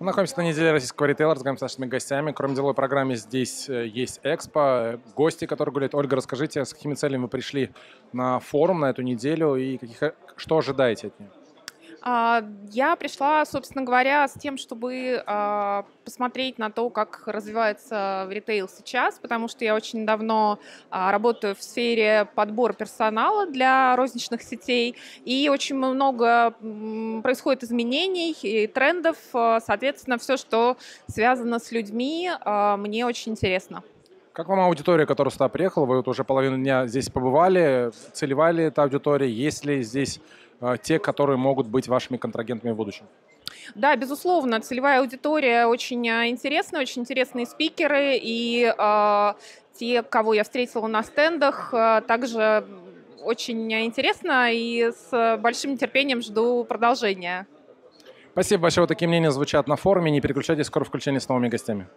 Мы находимся на неделе российского ритейла, разговариваем с нашими гостями. Кроме деловой программы здесь э, есть экспо, гости, которые говорят, Ольга, расскажите, с какими целями вы пришли на форум на эту неделю и каких, э, что ожидаете от нее? А, я пришла, собственно говоря, с тем, чтобы а, посмотреть на то, как развивается ритейл сейчас, потому что я очень давно а, работаю в сфере подбора персонала для розничных сетей, и очень много происходит изменений и трендов, соответственно, все, что связано с людьми, мне очень интересно. Как вам аудитория, которая сюда приехала? Вы вот уже половину дня здесь побывали. Целевая ли эта аудитория? Есть ли здесь э, те, которые могут быть вашими контрагентами в будущем? Да, безусловно, целевая аудитория очень э, интересная, очень интересные спикеры и э, те, кого я встретила на стендах, э, также очень интересно и с большим терпением жду продолжения. Спасибо большое. Вот такие мнения звучат на форуме. Не переключайтесь, скоро включение с новыми гостями.